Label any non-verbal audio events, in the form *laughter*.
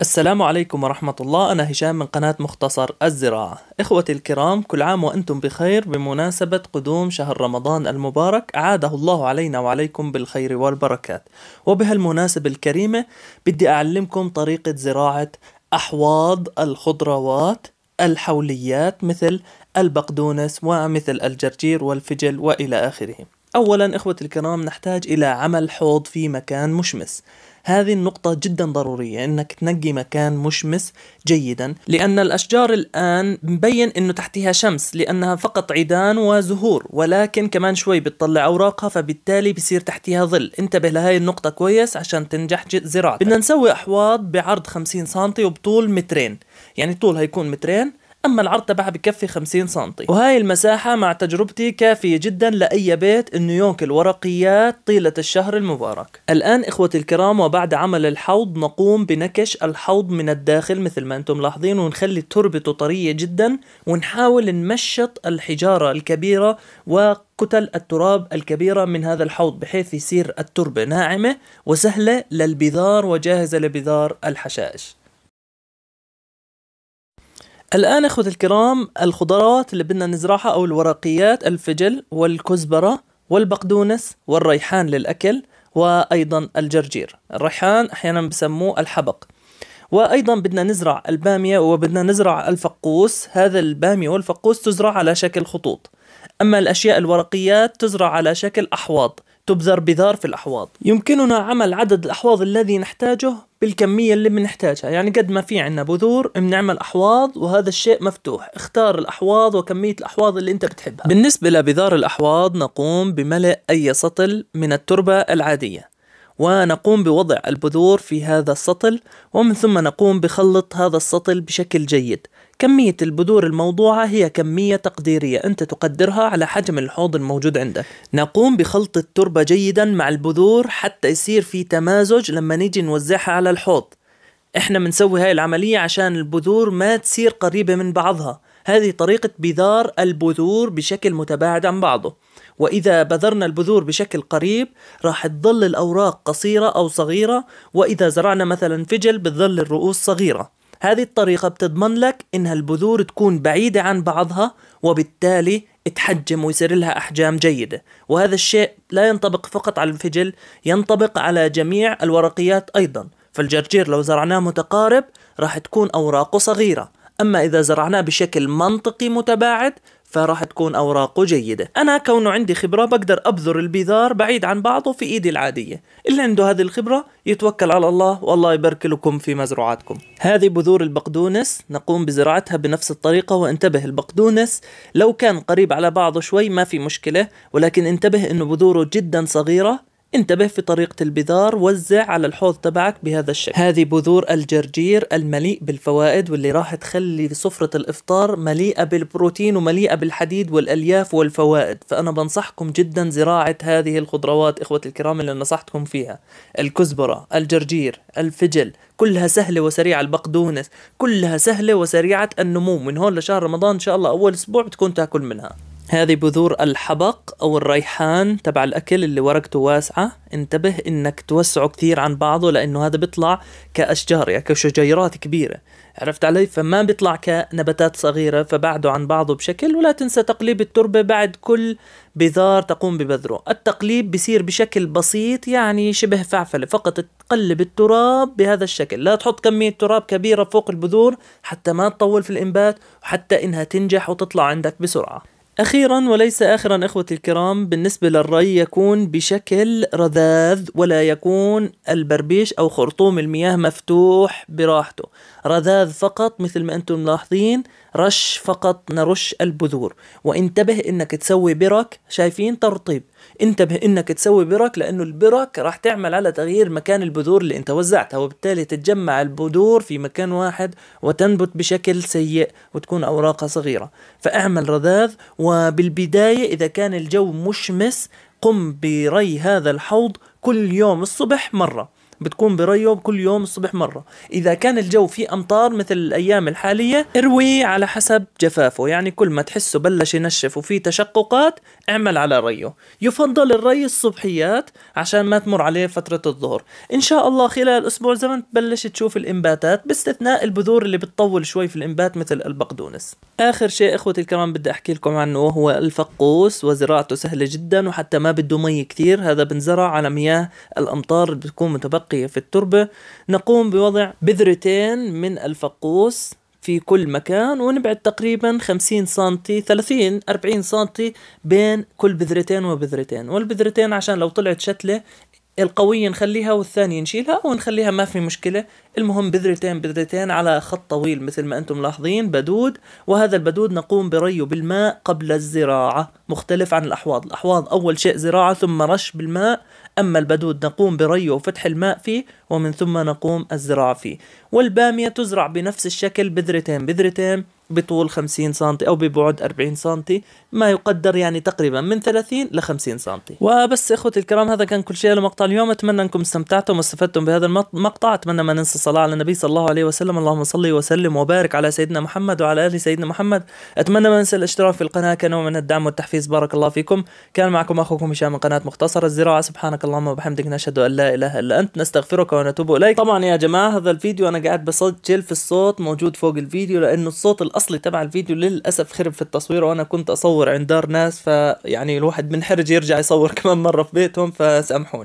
السلام عليكم ورحمة الله أنا هشام من قناة مختصر الزراعة إخوتي الكرام كل عام وأنتم بخير بمناسبة قدوم شهر رمضان المبارك أعاده الله علينا وعليكم بالخير والبركات وبهالمناسبة الكريمة بدي أعلمكم طريقة زراعة أحواض الخضروات الحوليات مثل البقدونس ومثل الجرجير والفجل وإلى آخره أولا إخوة الكرام نحتاج إلى عمل حوض في مكان مشمس هذه النقطة جدا ضرورية انك تنقي مكان مشمس جيدا لان الاشجار الان مبين انه تحتها شمس لانها فقط عيدان وزهور ولكن كمان شوي بتطلع اوراقها فبالتالي بصير تحتها ظل انتبه لهي النقطة كويس عشان تنجح زراعتك بدنا نسوي احواض بعرض 50 سم وبطول مترين يعني طولها يكون مترين أما العرض تبعها بكفي 50 سم وهاي المساحة مع تجربتي كافية جدا لأي بيت إنه ينقل ورقيات طيلة الشهر المبارك الآن إخوتي الكرام وبعد عمل الحوض نقوم بنكش الحوض من الداخل مثل ما أنتم ملاحظين ونخلي تربته طرية جدا ونحاول نمشط الحجارة الكبيرة و كتل التراب الكبيرة من هذا الحوض بحيث يصير التربة ناعمة وسهلة للبذار وجاهزة لبذار الحشائش الآن أخوة الكرام الخضروات اللي بدنا نزرعها أو الورقيات الفجل والكزبرة والبقدونس والريحان للأكل وأيضا الجرجير الريحان أحيانا بسموه الحبق وأيضا بدنا نزرع البامية وبدنا نزرع الفقوس هذا البامية والفقوس تزرع على شكل خطوط أما الأشياء الورقيات تزرع على شكل أحواض تبذر بذار في الأحواض يمكننا عمل عدد الأحواض الذي نحتاجه بالكمية اللي بنحتاجها يعني قد ما في عندنا بذور بنعمل أحواض وهذا الشيء مفتوح اختار الأحواض وكمية الأحواض اللي انت بتحبها بالنسبة لبذار الأحواض نقوم بملء أي سطل من التربة العادية ونقوم بوضع البذور في هذا السطل ومن ثم نقوم بخلط هذا السطل بشكل جيد كمية البذور الموضوعة هي كمية تقديرية أنت تقدرها على حجم الحوض الموجود عندك نقوم بخلط التربة جيدا مع البذور حتى يصير في تمازج لما نيجي نوزعها على الحوض احنا بنسوي هاي العملية عشان البذور ما تصير قريبة من بعضها هذه طريقة بذار البذور بشكل متباعد عن بعضه وإذا بذرنا البذور بشكل قريب راح تظل الأوراق قصيرة أو صغيرة وإذا زرعنا مثلا فجل بتظل الرؤوس صغيرة هذه الطريقة بتضمن لك إنها البذور تكون بعيدة عن بعضها وبالتالي تحجم ويصير لها أحجام جيدة وهذا الشيء لا ينطبق فقط على الفجل ينطبق على جميع الورقيات أيضا فالجرجير لو زرعناه متقارب راح تكون أوراقه صغيرة أما إذا زرعناه بشكل منطقي متباعد فراح تكون أوراقه جيدة أنا كونه عندي خبرة بقدر أبذر البذار بعيد عن بعضه في إيدي العادية اللي عنده هذه الخبرة يتوكل على الله والله يبارك لكم في مزروعاتكم هذه بذور البقدونس نقوم بزراعتها بنفس الطريقة وانتبه البقدونس لو كان قريب على بعضه شوي ما في مشكلة ولكن انتبه أنه بذوره جدا صغيرة انتبه في طريقة البذار وزع على الحوض تبعك بهذا الشكل هذه بذور الجرجير المليء بالفوائد واللي راح تخلي سفرة الإفطار مليئة بالبروتين ومليئة بالحديد والألياف والفوائد فأنا بنصحكم جدا زراعة هذه الخضروات إخوتي الكرام اللي نصحتكم فيها الكزبرة الجرجير الفجل كلها سهلة وسريعة البقدونس كلها سهلة وسريعة النمو من هون لشهر رمضان إن شاء الله أول أسبوع بتكون تاكل منها هذه بذور الحبق أو الريحان تبع الأكل اللي ورقته واسعة انتبه إنك توسعه كثير عن بعضه لأنه هذا بيطلع كأشجار يعني كشجيرات كبيرة عرفت علي فما بيطلع كنباتات صغيرة فبعده عن بعضه بشكل ولا تنسى تقليب التربة بعد كل بذار تقوم ببذره التقليب بصير بشكل بسيط يعني شبه فعفلة فقط تقلب التراب بهذا الشكل لا تحط كمية تراب كبيرة فوق البذور حتى ما تطول في الإنبات وحتى إنها تنجح وتطلع عندك بسرعة أخيرا وليس آخرا إخوتي الكرام بالنسبة للري يكون بشكل رذاذ ولا يكون البربيش أو خرطوم المياه مفتوح براحته رذاذ فقط مثل ما أنتم ملاحظين رش فقط نرش البذور وانتبه أنك تسوي برك شايفين ترطيب انتبه انك تسوي برك لانه البرك راح تعمل على تغيير مكان البذور اللي انت وزعتها وبالتالي تتجمع البذور في مكان واحد وتنبت بشكل سيء وتكون اوراقها صغيرة فاعمل رذاذ وبالبداية اذا كان الجو مشمس قم بري هذا الحوض كل يوم الصبح مرة بتكون بريو كل يوم الصبح مرة إذا كان الجو فيه أمطار مثل الأيام الحالية اروي على حسب جفافه يعني كل ما تحسه بلش ينشف وفي تشققات اعمل على ريه يفضل الري الصبحيات عشان ما تمر عليه فترة الظهر إن شاء الله خلال أسبوع زمن تبلش تشوف الإنباتات باستثناء البذور اللي بتطول شوي في الإنبات مثل البقدونس آخر شيء إخوتي الكرام بدي أحكي لكم عنه هو الفقوس وزراعته سهلة جدا وحتى ما بده مي كثير هذا بنزرع على مياه الأمطار اللي بتكون متبقية المتبقية في التربة نقوم بوضع بذرتين من الفقوس في كل مكان ونبعد تقريبا 50 سنتي 30 40 سنتي بين كل بذرتين وبذرتين والبذرتين عشان لو طلعت شتلة القوية نخليها والثانية نشيلها ونخليها ما في مشكلة المهم بذرتين بذرتين على خط طويل مثل ما أنتم ملاحظين بدود وهذا البدود نقوم بريه بالماء قبل الزراعة مختلف عن الأحواض الأحواض أول شيء زراعة ثم رش بالماء أما البدود نقوم بريه وفتح الماء فيه ومن ثم نقوم الزراعة فيه والبامية تزرع بنفس الشكل بذرتين بذرتين بطول 50 سم او ببعد 40 سم ما يقدر يعني تقريبا من 30 ل 50 سم وبس اخوتي الكرام هذا كان كل شيء لمقطع اليوم اتمنى انكم استمتعتم واستفدتم بهذا المقطع اتمنى ما ننسى الصلاه على النبي صلى الله عليه وسلم اللهم صل وسلم وبارك على سيدنا محمد وعلى ال سيدنا محمد اتمنى ما ننسى الاشتراك في القناه كنوع من الدعم والتحفيز بارك الله فيكم كان معكم اخوكم هشام من قناه مختصر الزراعه سبحانك اللهم وبحمدك نشهد ان لا اله الا انت نستغفرك ونتوب اليك طبعا يا جماعه هذا الفيديو انا قاعد بسجل في الصوت موجود فوق الفيديو لانه الصوت الاصلي تبع الفيديو للاسف خرب في التصوير وانا كنت اصور عند دار ناس فيعني الواحد منحرج يرجع يصور *laughs* كمان مره في بيتهم فسامحوني